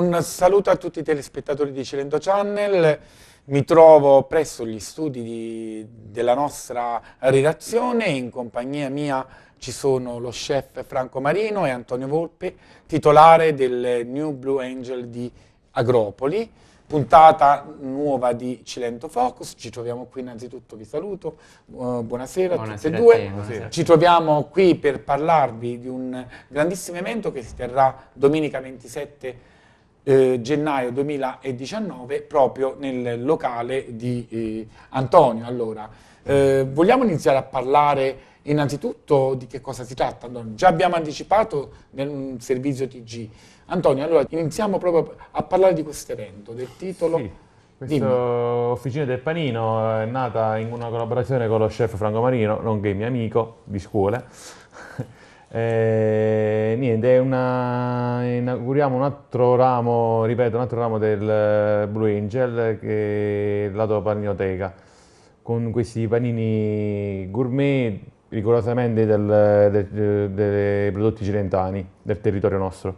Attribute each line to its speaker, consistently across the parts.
Speaker 1: Un saluto a tutti i telespettatori di Cilento Channel, mi trovo presso gli studi di, della nostra redazione, in compagnia mia ci sono lo chef Franco Marino e Antonio Volpe, titolare del New Blue Angel di Agropoli, puntata nuova di Cilento Focus, ci troviamo qui innanzitutto, vi saluto, uh, buonasera, buonasera, a tutti e due, te, ci troviamo qui per parlarvi di un grandissimo evento che si terrà domenica 27 eh, gennaio 2019 proprio nel locale di eh, Antonio. Allora, eh, vogliamo iniziare a parlare innanzitutto di che cosa si tratta? Antonio? Già abbiamo anticipato nel servizio TG. Antonio, allora iniziamo proprio a parlare di questo evento, del titolo. Sì.
Speaker 2: Questa officina del panino è nata in una collaborazione con lo chef Franco Marino, nonché mio amico di scuola, eh, niente, una, inauguriamo un altro ramo, ripeto, un altro ramo del eh, Blue Angel che è il lato paninoteca con questi panini gourmet rigorosamente del, del, dei prodotti cilentani del territorio nostro.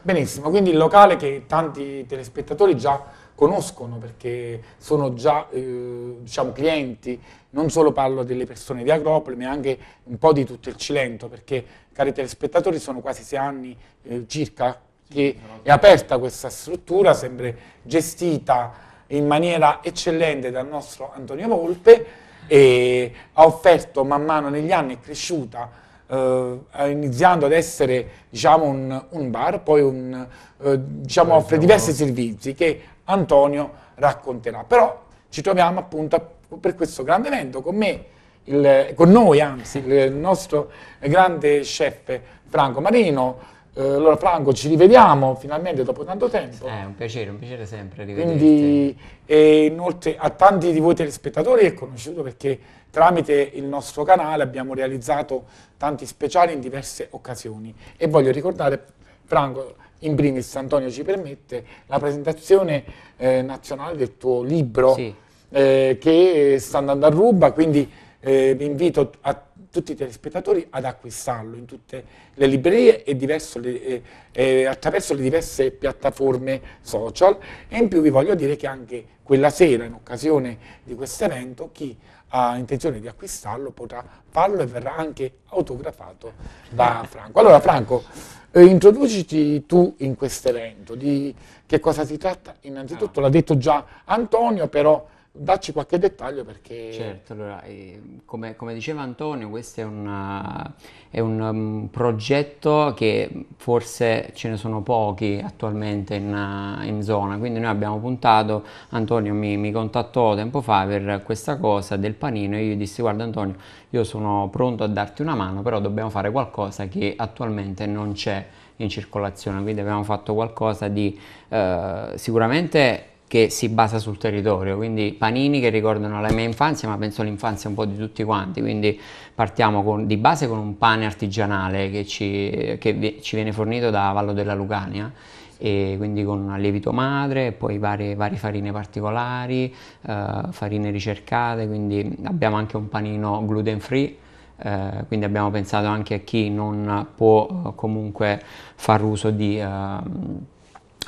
Speaker 1: Benissimo, quindi il locale che tanti telespettatori già conoscono perché sono già eh, diciamo, clienti, non solo parlo delle persone di Agropoli ma anche un po' di tutto il Cilento perché cari telespettatori sono quasi sei anni eh, circa che è aperta questa struttura, sempre gestita in maniera eccellente dal nostro Antonio Volpe e ha offerto man mano negli anni, è cresciuta Uh, iniziando ad essere diciamo, un, un, bar, poi un, uh, diciamo, offre diversi servizi che Antonio racconterà. Però ci troviamo appunto per questo grande evento con me, il, con noi anzi, il nostro grande chef Franco Marino. Eh, allora Franco, ci rivediamo finalmente dopo tanto tempo. È eh, un piacere, un
Speaker 3: piacere sempre
Speaker 1: rivederti. Quindi, e inoltre a tanti di voi telespettatori è conosciuto perché tramite il nostro canale abbiamo realizzato tanti speciali in diverse occasioni. E voglio ricordare, Franco, in primis Antonio ci permette, la presentazione eh, nazionale del tuo libro sì. eh, che sta andando a ruba, quindi eh, vi invito a tutti i telespettatori ad acquistarlo in tutte le librerie e, diverso, le, eh, eh attraverso le diverse piattaforme social e in più vi voglio dire che anche quella sera in occasione di questo evento chi ha intenzione di acquistarlo potrà farlo e verrà anche autografato da Franco. Allora Franco, eh, introduciti tu in questo evento, di che cosa si tratta? Innanzitutto ah. l'ha detto già Antonio, però Dacci qualche dettaglio perché...
Speaker 3: Certo, allora, eh, come, come, diceva Antonio, questo è, una, eh, è un um, progetto che forse ce ne sono pochi attualmente in, eh, in zona, quindi noi abbiamo puntato, Antonio mi, mi, contattò tempo fa per questa cosa del panino e io gli dissi guarda Antonio, io sono pronto a darti una mano, però dobbiamo fare qualcosa che attualmente non c'è in circolazione, quindi abbiamo fatto qualcosa di eh, sicuramente che si basa sul territorio, quindi panini che ricordano la mia infanzia, ma penso l'infanzia un po' di tutti quanti, quindi partiamo con, di base con un pane artigianale che ci, che ci viene fornito da Vallo della Lucania, quindi con lievito madre, poi varie, varie farine particolari, eh, farine ricercate, quindi abbiamo anche un panino gluten free, eh, quindi abbiamo pensato anche a chi non può eh, comunque far uso di... Eh,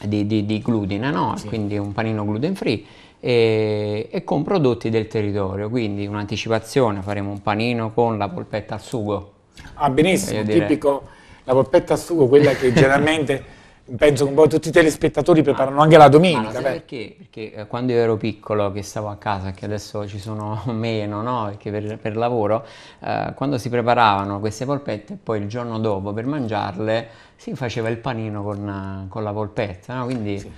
Speaker 3: di, di, di glutine, no? sì. quindi un panino gluten free e, e, con prodotti del territorio, quindi un'anticipazione, faremo un panino con la polpetta al sugo. Ah benissimo, tipico
Speaker 1: la polpetta al sugo, quella che generalmente penso che un po' tutti i telespettatori preparano anche la domenica. Ah,
Speaker 3: perché? Perché eh, quando io ero piccolo, che stavo a casa, che adesso ci sono meno, no? Perché per, per lavoro, eh, quando si preparavano queste polpette, poi il giorno dopo per mangiarle si faceva il panino con, eh, con la polpetta, no? Quindi... Sì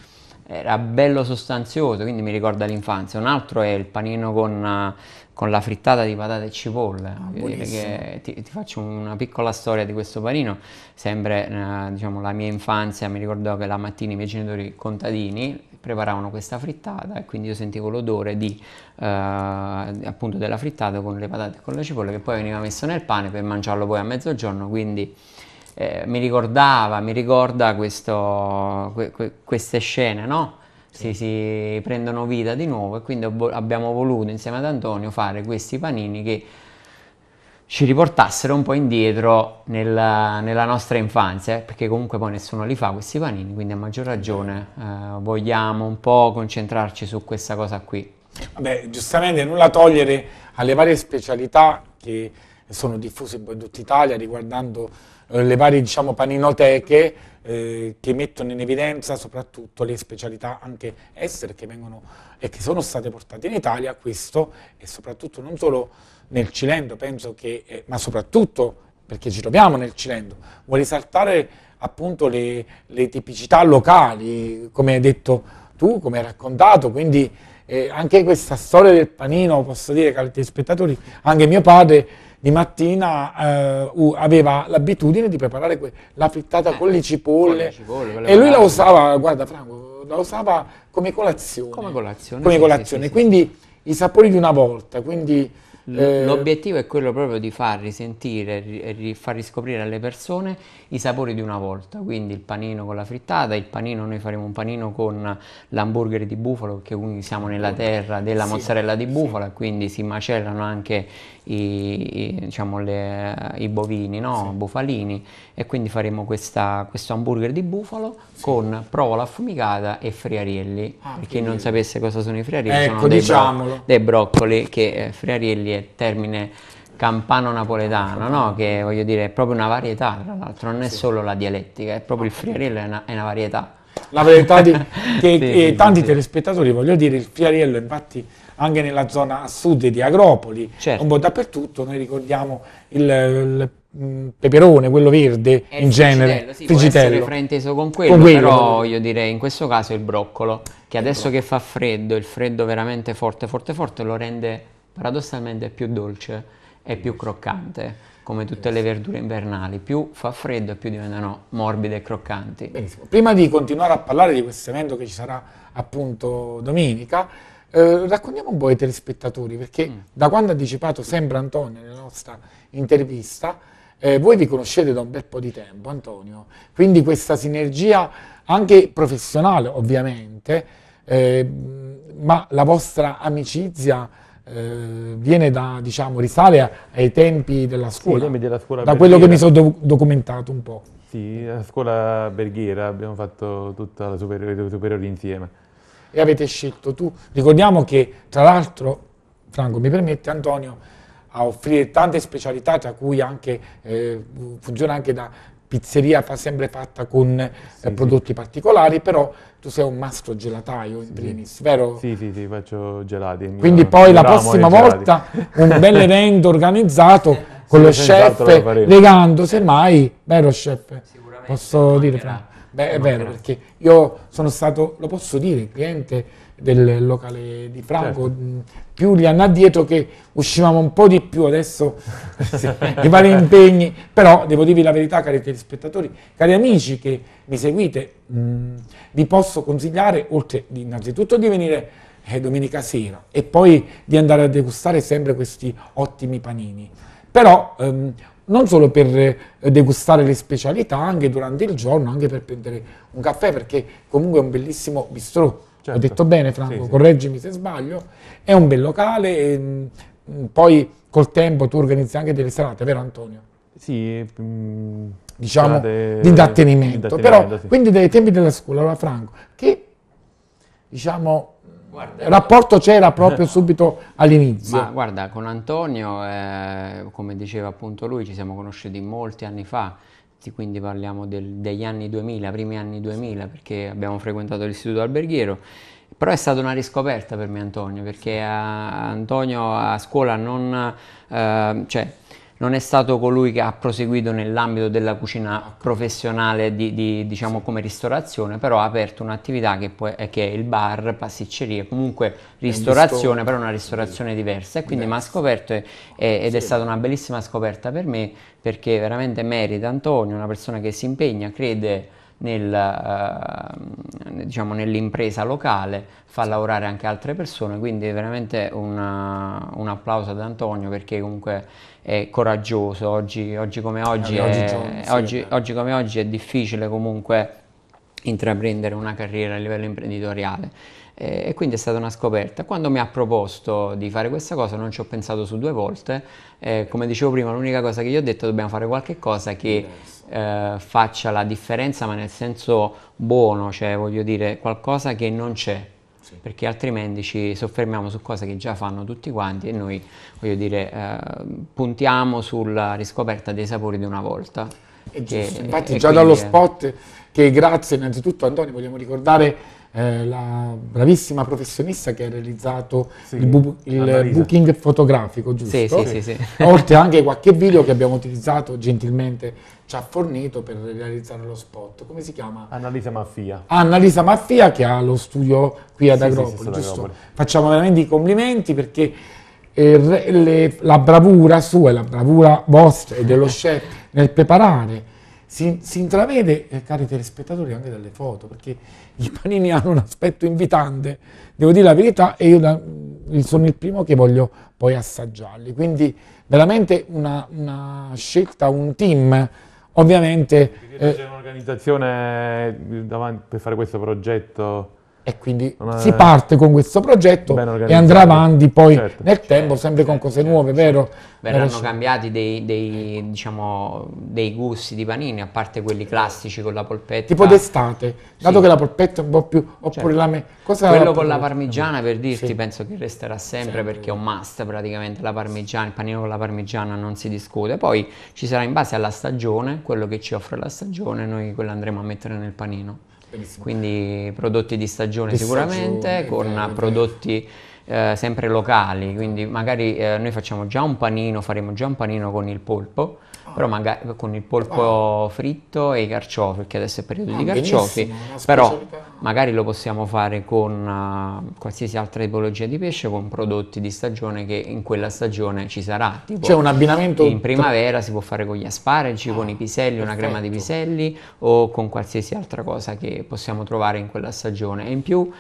Speaker 3: era bello sostanzioso, quindi mi ricorda l'infanzia. Un altro è il panino con, eh, con la frittata di patate e cipolle. Ah, ti, ti, faccio una piccola storia di questo panino, sempre eh, diciamo, la mia infanzia, mi ricordo che la mattina i miei genitori contadini preparavano questa frittata e quindi io sentivo l'odore di, eh, appunto della frittata con le patate e con le cipolle che poi veniva messo nel pane per mangiarlo poi a mezzogiorno, quindi eh, mi ricordava, mi ricorda questo, que, que, queste scene, no? Si, si, prendono vita di nuovo e quindi abbiamo voluto insieme ad Antonio fare questi panini che ci riportassero un po' indietro nella, nella nostra infanzia, eh, perché comunque poi nessuno li fa questi panini, quindi a maggior ragione eh, vogliamo un po' concentrarci su questa cosa qui.
Speaker 1: Vabbè, giustamente nulla togliere alle varie specialità che sono diffuse poi in tutta Italia, riguardando eh, le varie diciamo, paninoteche eh, che mettono in evidenza soprattutto le specialità anche estere che vengono e che sono state portate in Italia, questo e soprattutto non solo nel Cilento, penso che, eh, ma soprattutto perché ci troviamo nel Cilento, vuole saltare appunto le, le tipicità locali, come hai detto tu, come hai raccontato, quindi eh, anche questa storia del panino, posso dire cari spettatori, anche mio padre di mattina eh, aveva l'abitudine di preparare la frittata eh, con le cipolle, cipolle e lui la usava, guarda Franco, la usava come colazione. Come colazione. Come sì, colazione. Sì, quindi sì. i sapori di una volta, quindi... Eh,
Speaker 3: l'obiettivo è quello proprio di far risentire e far riscoprire alle persone i sapori di una volta, quindi il panino con la frittata, il panino, noi faremo un panino con l'hamburger di bufalo, perché siamo nella terra della mozzarella di bufala, quindi si macerano anche i, i, diciamo le, i bovini, no? sì. bufalini e quindi faremo questa, questo hamburger di bufalo sì. con provola affumicata e friarielli. Ah, per chi non sapesse cosa sono i friarielli, ecco, sono dei, bro- dei, broccoli che eh, friarielli è termine campano napoletano, no? che voglio dire è proprio una varietà, tra l'altro non è sì. solo la dialettica, è proprio il friariello è una, è una varietà
Speaker 1: la verità di, che sì, sì, tanti sì. telespettatori, voglio dire, il Fiariello infatti anche nella zona a sud di Agropoli, certo. un po' dappertutto, noi ricordiamo il, il mm, peperone, quello verde in genere, sì, frigitello. Può frainteso con quello, con quello, però
Speaker 3: io direi in questo caso il broccolo, che adesso che fa freddo, il freddo veramente forte, forte, forte, lo rende paradossalmente più dolce e più croccante come tutte le verdure invernali, più fa freddo e più diventano morbide e croccanti. Benissimo. Prima di continuare a parlare di questo evento che ci sarà
Speaker 1: appunto domenica, eh, raccontiamo un po' ai telespettatori, perché mm. da quando ha anticipato sempre Antonio nella nostra intervista, eh, voi vi conoscete da un bel po' di tempo, Antonio, quindi questa sinergia anche professionale ovviamente, eh, ma la vostra amicizia eh, viene da, diciamo, risale ai tempi della scuola, sì, della scuola da quello che mi sono do documentato un po'.
Speaker 2: Sì, la scuola berghiera, abbiamo fatto tutta la superiore, superiore insieme.
Speaker 1: E avete scelto tu, ricordiamo che tra l'altro, Franco mi permette, Antonio, a offrire tante specialità, tra cui anche, eh, funziona anche da pizzeria fa sempre fatta con eh, sì, eh, prodotti particolari, però tu sei un mastro
Speaker 2: gelataio in sì. primis, vero? Sì, sì, sì, faccio gelati. Quindi poi la prossima volta un bel
Speaker 1: evento organizzato con lo esatto, chef, legando semmai, vero chef? Sicuramente. Posso dire, Beh, è vero, perché io sono stato, lo posso dire, il cliente del locale di Franco, certo. Mm, più gli anni addietro che uscivamo un po' di più, adesso sì, i vari impegni, però devo dirvi la verità cari telespettatori, cari amici che mi seguite, mh, mm, vi posso consigliare, oltre innanzitutto di venire eh, domenica sera e poi di andare a degustare sempre questi ottimi panini, però ehm, non solo per eh, degustare le specialità, anche durante il giorno, anche per prendere un caffè, perché comunque è un bellissimo bistrò Certo. Ho detto bene Franco, sì, sì. correggimi se sbaglio. È un bel locale, e, mm, poi col tempo tu organizzi anche delle serate, vero Antonio? Sì, mh, mm, diciamo di intrattenimento. Però, sì. quindi dai tempi della scuola, allora Franco, che diciamo Guarda, rapporto c'era proprio subito all'inizio. Ma
Speaker 3: guarda, con Antonio, eh, come diceva appunto lui, ci siamo conosciuti molti anni fa architetti, quindi parliamo del, degli anni 2000, primi anni 2000, perché abbiamo frequentato l'istituto alberghiero. Però è stata una riscoperta per me Antonio, perché a, eh, Antonio a scuola non... Eh, cioè, non è stato colui che ha proseguito nell'ambito della cucina professionale di, di, diciamo come ristorazione, però ha aperto un'attività che, eh, che, è il bar, pasticceria, comunque ristorazione, però una ristorazione diversa e quindi mi ha scoperto e, ed è stata una bellissima scoperta per me perché veramente merita Antonio, una persona che si impegna, crede nel, eh, diciamo nell'impresa locale, fa lavorare anche altre persone, quindi veramente una, un applauso ad Antonio perché comunque è coraggioso, oggi, oggi come eh, oggi, è, oggi, oggi come oggi è difficile comunque intraprendere una carriera a livello imprenditoriale e quindi è stata una scoperta. Quando mi ha proposto di fare questa cosa non ci ho pensato su due volte, eh, come dicevo prima l'unica cosa che gli ho detto è dobbiamo fare qualche cosa che eh, faccia la differenza, ma nel senso buono, cioè voglio dire qualcosa che non c'è. Sì. Perché altrimenti ci soffermiamo su cose che già fanno tutti quanti e noi, voglio dire, eh, puntiamo sulla riscoperta dei sapori di una volta. Che, infatti già dallo spot
Speaker 1: che grazie innanzitutto Antonio vogliamo ricordare eh, la bravissima professionista che ha realizzato sì, il, bu- il booking fotografico, giusto? Sì, sì, Oltre anche qualche video che abbiamo utilizzato gentilmente ci ha fornito per realizzare lo spot. Come si chiama? Annalisa Maffia. Annalisa Maffia che ha lo studio qui ad Agropoli, Agropoli. Facciamo veramente i complimenti perché eh, le, la bravura sua e la bravura vostra e dello chef nel preparare si, si intravede, eh, cari telespettatori, anche dalle foto, perché i panini hanno un aspetto invitante, devo dire la verità, e io da, mm, sono il primo che voglio poi assaggiarli. Quindi veramente una, una scelta, un team, ovviamente...
Speaker 2: Eh, c'è eh, un'organizzazione per fare questo progetto? e quindi
Speaker 3: Una,
Speaker 1: si parte con questo progetto e andrà avanti poi certo,
Speaker 2: nel certo, tempo sempre certo, con cose certo,
Speaker 1: nuove, certo. vero?
Speaker 3: Verranno vero? cambiati dei, dei, diciamo, dei, gusti di panini, a parte quelli classici con la polpetta. Tipo d'estate, dato sì. che la
Speaker 1: polpetta è un po' più... oppure certo. la me... Cosa Quello la con la
Speaker 3: parmigiana, per dirti, sì. penso che resterà sempre perché è un must praticamente la parmigiana, il panino con la parmigiana non si discute. Poi ci sarà in base alla stagione, quello che ci offre la stagione, noi quello andremo a mettere nel panino. Benissimo. Quindi prodotti di stagione di sicuramente, stagione, con prodotti eh, sempre locali, quindi magari eh, noi facciamo già un panino, faremo già un panino con il polpo, oh. però magari con il polpo oh. fritto e i carciofi, perché adesso è il periodo oh, di carciofi, però magari lo possiamo fare con uh, qualsiasi altra tipologia di pesce, con prodotti di stagione che in quella stagione ci sarà. Tipo, C'è un abbinamento... In primavera si può fare con gli asparagi, con i piselli, perfetto. una crema di piselli o con qualsiasi altra cosa che possiamo trovare in quella stagione. E in più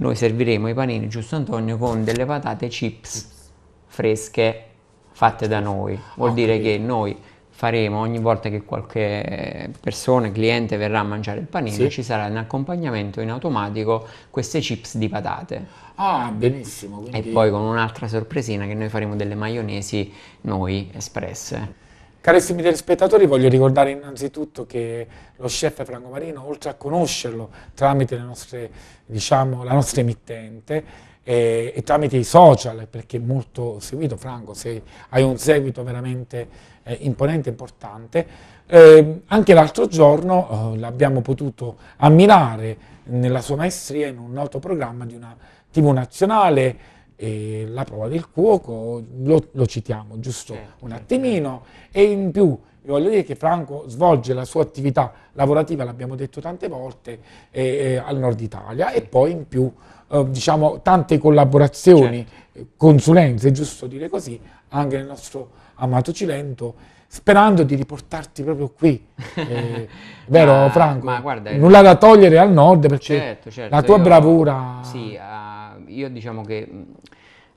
Speaker 3: noi serviremo i panini giusto Antonio con delle patate chips fresche fatte da noi. Vuol okay. dire che noi faremo ogni volta che qualche persona, cliente verrà a mangiare il panino, sì. ci sarà in accompagnamento in automatico queste chips di patate. Ah, benissimo. Quindi... E poi con un'altra sorpresina che noi faremo delle maionesi noi espresse. Carissimi telespettatori, voglio ricordare innanzitutto
Speaker 1: che lo chef Franco Marino, oltre a conoscerlo tramite nostre, diciamo, la nostra emittente eh, e tramite i social, perché è molto seguito, Franco, se hai un seguito veramente eh, imponente e importante, eh, anche l'altro giorno eh, l'abbiamo potuto ammirare nella sua maestria in un noto programma di una TV nazionale, eh, la prova del cuoco, lo, lo citiamo giusto certo, un certo. attimino, certo. e in più voglio dire che Franco svolge la sua attività lavorativa, l'abbiamo detto tante volte, eh, eh, al nord Italia e poi in più eh, diciamo tante collaborazioni, certo. Eh, consulenze, giusto dire così, anche nel nostro amato Cilento sperando di riportarti proprio qui.
Speaker 2: Eh,
Speaker 3: vero ma, Franco? Ma guarda, eh. nulla da
Speaker 1: togliere al nord perché certo, certo, la tua io, bravura...
Speaker 3: Sì, uh io diciamo che mm,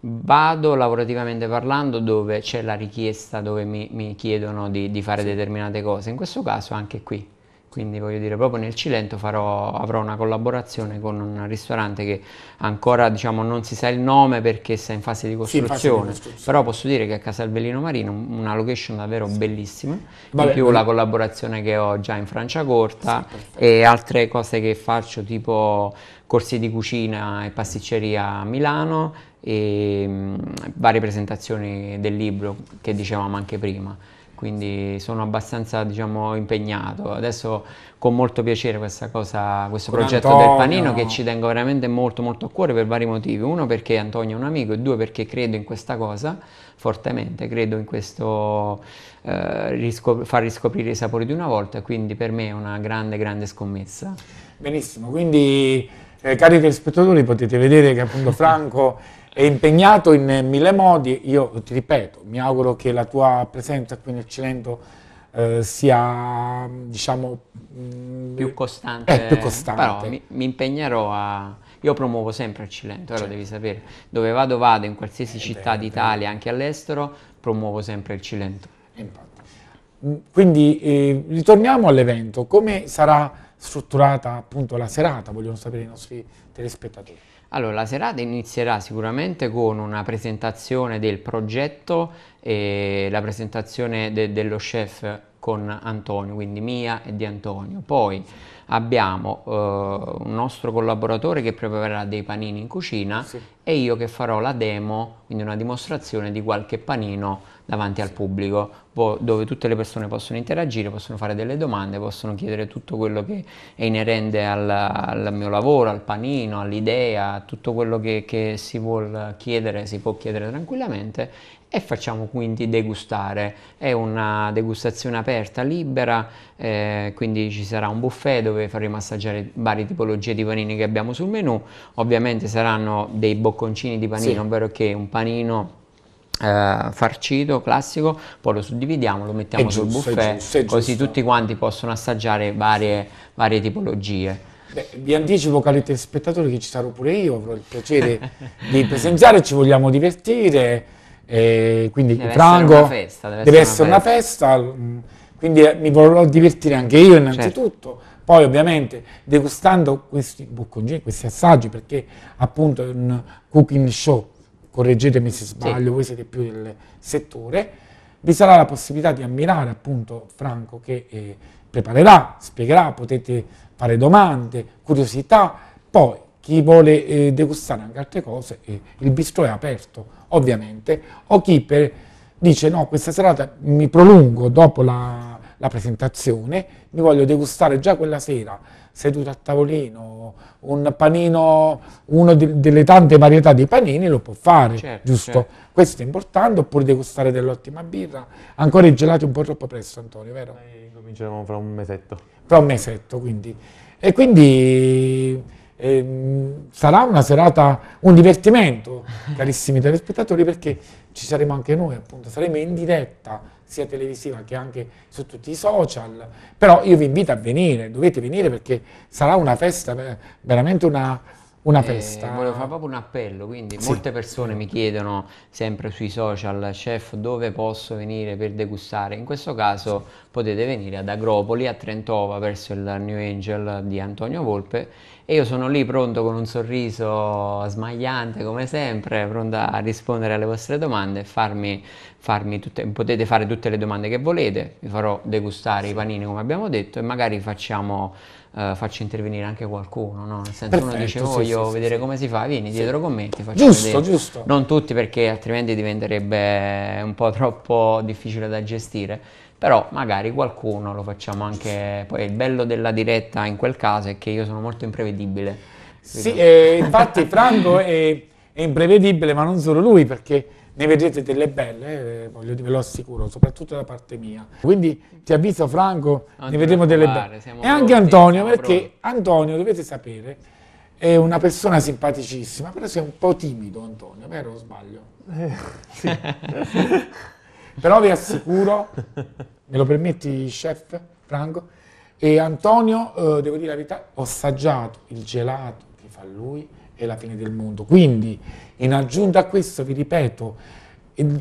Speaker 3: vado lavorativamente parlando dove c'è la richiesta, dove mi, mi chiedono di, di fare determinate cose, in questo caso anche qui quindi voglio dire proprio nel Cilento farò, avrò una collaborazione con un ristorante che ancora diciamo, non si sa il nome perché sta in fase di costruzione, sì, di però posso dire che a Casalbellino Marino una location davvero sì. bellissima, Vabbè, in più eh. la collaborazione che ho già in Francia Corta sì, e altre cose che faccio tipo corsi di cucina e pasticceria a Milano e mh, mm, varie presentazioni del libro che dicevamo anche prima quindi sono abbastanza diciamo, impegnato. Adesso con molto piacere cosa, questo con progetto Antonio. del panino che ci tengo veramente molto molto a cuore per vari motivi. Uno perché Antonio è un amico e due perché credo in questa cosa fortemente, credo in questo eh, riscop- far riscoprire i sapori di una volta e quindi per me è una grande grande scommessa. Benissimo, quindi eh,
Speaker 1: cari telespettatori potete vedere che appunto Franco è impegnato in mille modi, io ti ripeto, mi auguro che la tua presenza qui nel Cilento eh, sia diciamo
Speaker 3: mm, più costante, eh, più costante. però mi, mi, impegnerò a io promuovo sempre il Cilento, certo. lo devi sapere dove vado vado in qualsiasi eh, città d'Italia anche all'estero promuovo sempre il Cilento Infatti.
Speaker 1: Mm, quindi eh, ritorniamo all'evento come sarà strutturata appunto la serata vogliono sapere i nostri telespettatori
Speaker 3: allora, la serata inizierà sicuramente con una presentazione del progetto e la presentazione de dello chef con Antonio, quindi mia e di Antonio. Poi abbiamo eh, un nostro collaboratore che preparerà dei panini in cucina sì e io che farò la demo, quindi una dimostrazione di qualche panino davanti al pubblico, dove tutte le persone possono interagire, possono fare delle domande, possono chiedere tutto quello che è inerente al, al mio lavoro, al panino, all'idea, tutto quello che, che si vuol chiedere, si può chiedere tranquillamente e facciamo quindi degustare. È una degustazione aperta, libera, eh, quindi ci sarà un buffet dove faremo assaggiare varie tipologie di panini che abbiamo sul menu, Ovviamente saranno dei boccati bocconcini di panino, sì. ovvero che un panino eh, farcito, classico, poi lo suddividiamo, lo mettiamo giusto, sul buffet, è giusto, è giusto. così tutti quanti possono assaggiare varie, varie tipologie.
Speaker 1: Beh, vi anticipo, cari telespettatori, che ci sarò pure io, avrò il piacere di presenziare,
Speaker 3: ci vogliamo divertire, eh, quindi
Speaker 1: deve Franco essere festa, deve, deve, essere una festa, una festa mh, mm, quindi eh, mi vorrò divertire anche io innanzitutto. Certo poi ovviamente degustando questi boccongini, questi assaggi, perché appunto è un cooking show, correggetemi se sbaglio, sì. voi siete più del settore, vi sarà la possibilità di ammirare appunto Franco che eh, preparerà, spiegherà, potete fare domande, curiosità, poi chi vuole eh, degustare anche altre cose, eh, il bistro è aperto ovviamente, o chi per, dice no questa serata mi prolungo dopo la la presentazione, mi voglio degustare già quella sera, seduto a tavolino, un panino, una delle tante varietà di panini lo può fare, certo, giusto? Certo. Questo è importante, oppure degustare dell'ottima birra, ancora i gelati un po' troppo presto Antonio, vero? Noi
Speaker 2: cominceremo fra un
Speaker 1: mesetto. Fra un mesetto, quindi. E quindi Ehm, sarà una serata, un divertimento, carissimi telespettatori, perché ci saremo anche noi, appunto, saremo in diretta sia televisiva che anche su tutti i social. Però io vi invito a venire, dovete venire perché sarà una festa, veramente una, una eh, festa. Eh,
Speaker 3: volevo fare proprio un appello, quindi sì. molte persone mi chiedono sempre sui social, chef, dove posso venire per degustare? In questo caso potete venire ad Agropoli, a Trentova, verso il New Angel di Antonio Volpe e io sono lì pronto con un sorriso smagliante come sempre, pronto a rispondere alle vostre domande, farmi, farmi tutte, potete fare tutte le domande che volete, vi farò degustare i panini come abbiamo detto e magari facciamo, eh, faccio intervenire anche qualcuno, no? nel senso Perfetto, uno dice voglio sì, vedere sì, come si fa, vieni dietro con me, ti faccio giusto, vedere. Giusto. Non tutti perché altrimenti diventerebbe un po' troppo difficile da gestire però magari qualcuno lo facciamo anche poi il bello della diretta in quel caso è che io sono molto imprevedibile sì eh, infatti Franco è, è, imprevedibile ma non solo lui perché ne vedrete delle belle
Speaker 1: eh, voglio, ve lo assicuro soprattutto da parte mia quindi ti avviso Franco non ne vedremo delle belle e pronti, anche Antonio perché pronti. Antonio dovete sapere è una persona simpaticissima però sei un po' timido Antonio vero o sbaglio? Eh, sì Però vi assicuro, me lo permetti chef Franco, e Antonio, eh, devo dire la verità, ho assaggiato il gelato che fa lui e la
Speaker 3: fine del mondo.
Speaker 1: Quindi, in aggiunta a questo, vi ripeto,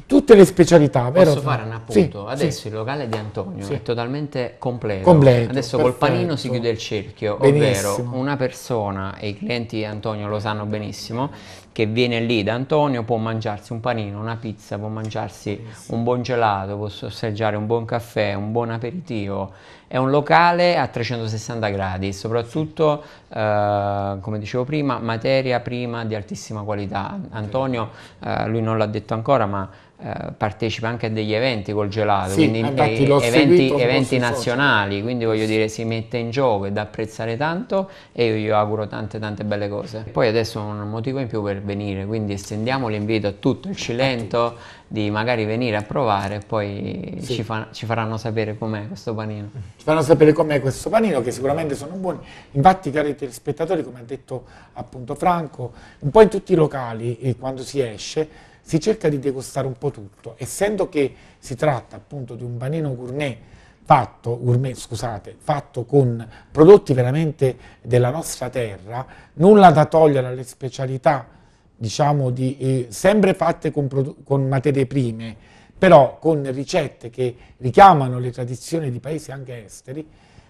Speaker 1: tutte le specialità. Vero? fare un appunto? Sì, Adesso
Speaker 3: sì. il locale di Antonio sì. è totalmente completo. completo Adesso perfetto. col panino si chiude il cerchio, benissimo. ovvero una persona, e i clienti di Antonio lo sanno benissimo, che viene lì da Antonio può mangiarsi un panino, una pizza, può mangiarsi un buon gelato, può sorseggiare un buon caffè, un buon aperitivo. È un locale a 360 gradi, soprattutto, eh, come dicevo prima, materia prima di altissima qualità. Antonio, eh, lui non l'ha detto ancora, ma eh, partecipa anche a degli eventi col gelato, sì, quindi eh, eventi, eventi nazionali, social. quindi voglio dire si mette in gioco, è da apprezzare tanto e io gli auguro tante tante belle cose. Poi adesso un motivo in più per venire, quindi estendiamo l'invito a tutto il Cilento di magari venire a provare e poi sì. ci, fa, ci, faranno sapere com'è questo panino.
Speaker 1: Ci faranno sapere com'è questo panino che sicuramente sono buoni, infatti cari telespettatori come ha detto appunto Franco, un po' in tutti i locali eh, quando si esce si cerca di degustare un po' tutto, essendo che si tratta appunto di un banino gourmet fatto, gourmet, scusate, fatto con prodotti veramente della nostra terra, nulla da togliere alle specialità, diciamo, di, eh, sempre fatte con, con materie prime, però con ricette che richiamano le tradizioni di paesi anche esteri,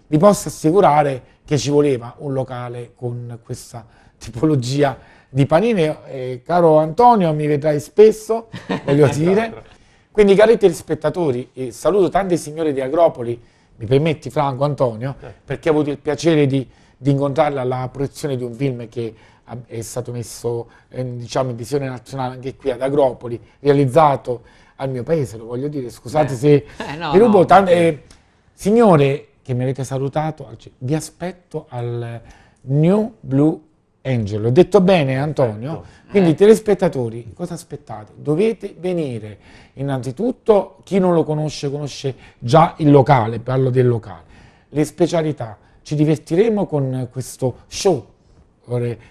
Speaker 1: vi posso assicurare che ci voleva un locale con questa tipologia di di panini, eh, caro Antonio, mi vedrai spesso, voglio dire. Esatto. Quindi cari telespettatori, eh, saluto tante signore di Agropoli, mi permetti Franco Antonio, perché ho avuto il piacere di, di incontrarla alla proiezione di un film che è stato messo eh, diciamo, in visione nazionale anche qui ad Agropoli, realizzato al mio paese, lo voglio dire, scusate Beh. se eh, no, vi rubo no, tante... Eh, signore che mi avete salutato, vi aspetto al New Blue Angelo. Ho detto bene Antonio? Eh. Quindi telespettatori, cosa aspettate? Dovete venire. Innanzitutto chi non lo conosce conosce già il locale, parlo del locale. Le specialità, ci divertiremo con questo show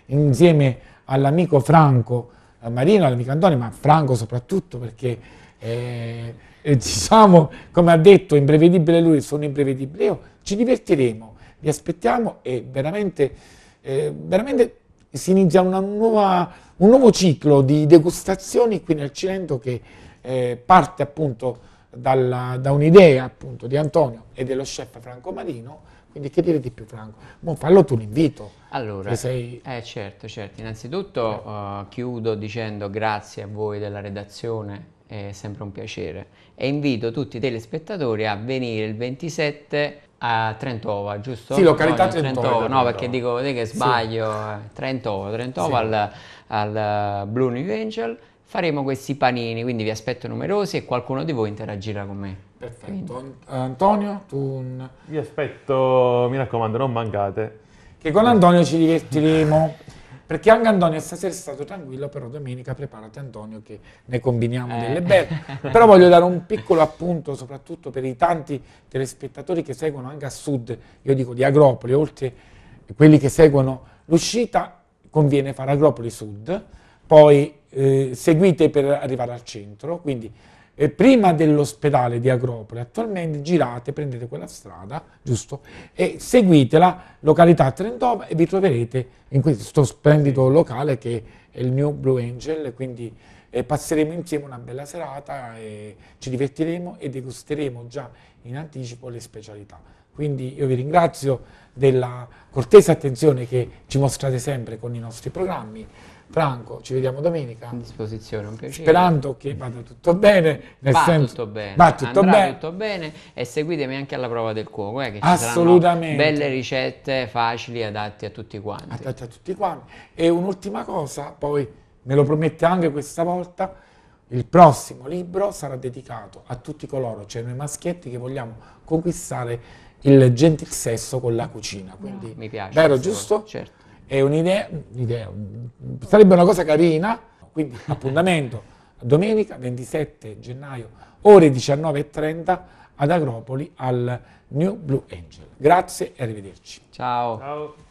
Speaker 1: insieme all'amico Franco eh, Marino, all'amico Antonio, ma Franco soprattutto perché eh, eh, diciamo, come ha detto, imprevedibile lui, sono imprevedibile io, ci divertiremo, vi aspettiamo e veramente, eh, veramente si inizia nuova, un nuovo ciclo di degustazioni qui nel Cilento che eh, parte appunto dalla, da un'idea appunto di Antonio
Speaker 3: e dello chef Franco Marino.
Speaker 1: Quindi che dire di più Franco? Mo fallo tu l'invito.
Speaker 3: Allora, sei... eh, certo, certo. Innanzitutto eh. Uh, chiudo dicendo grazie a voi della redazione è sempre un piacere. E invito tutti i telespettatori a venire il 27 a Trentova, giusto? Sì, località no, Trentova, No, perché dico vedi che sbaglio, sì. Eh, Trentova, Trentova sì. al, al eh, Blue New Angel faremo questi panini, quindi vi aspetto numerosi e qualcuno di voi interagirà con me.
Speaker 1: Perfetto. Quindi. Antonio,
Speaker 2: tu... Vi aspetto, mi raccomando, non mancate. Che con Antonio ci divertiremo perché anche Antonio
Speaker 1: stasera è stato tranquillo, però domenica preparati Antonio che
Speaker 2: ne combiniamo eh. delle belle. però voglio
Speaker 1: dare un piccolo appunto, soprattutto per i tanti telespettatori che seguono anche a sud, io dico di Agropoli, oltre a quelli che seguono l'uscita, conviene fare Agropoli Sud, poi eh, seguite per arrivare al centro, quindi eh, prima dell'ospedale di Agropoli, attualmente girate, prendete quella strada, giusto? E seguitela, località Trentova, e vi troverete in questo splendido locale che è il New Blue Angel, quindi eh, passeremo insieme una bella serata, eh, ci divertiremo e degusteremo già in anticipo le specialità. Quindi io vi ringrazio della cortese attenzione che ci mostrate sempre con i nostri programmi. Franco, ci vediamo domenica. A disposizione, un piacere. Sperando che vada tutto bene. Nel va senso, tutto bene. Va tutto, bene.
Speaker 3: tutto bene. E seguitemi anche alla prova del cuoco, eh, che Assolutamente. belle ricette facili, adatte a tutti quanti.
Speaker 1: Adatte a tutti quanti. E un'ultima cosa, poi me lo promette anche questa volta, il prossimo libro sarà dedicato a tutti coloro, cioè noi maschietti che vogliamo conquistare il gentil sesso con la cucina.
Speaker 3: Quindi, no, mi piace.
Speaker 1: Vero, giusto? Certo. È un'idea, un'idea, sarebbe una cosa carina, quindi appuntamento domenica 27 gennaio ore 19.30 ad Agropoli al New Blue Angel. Grazie e arrivederci.
Speaker 3: Ciao. Ciao.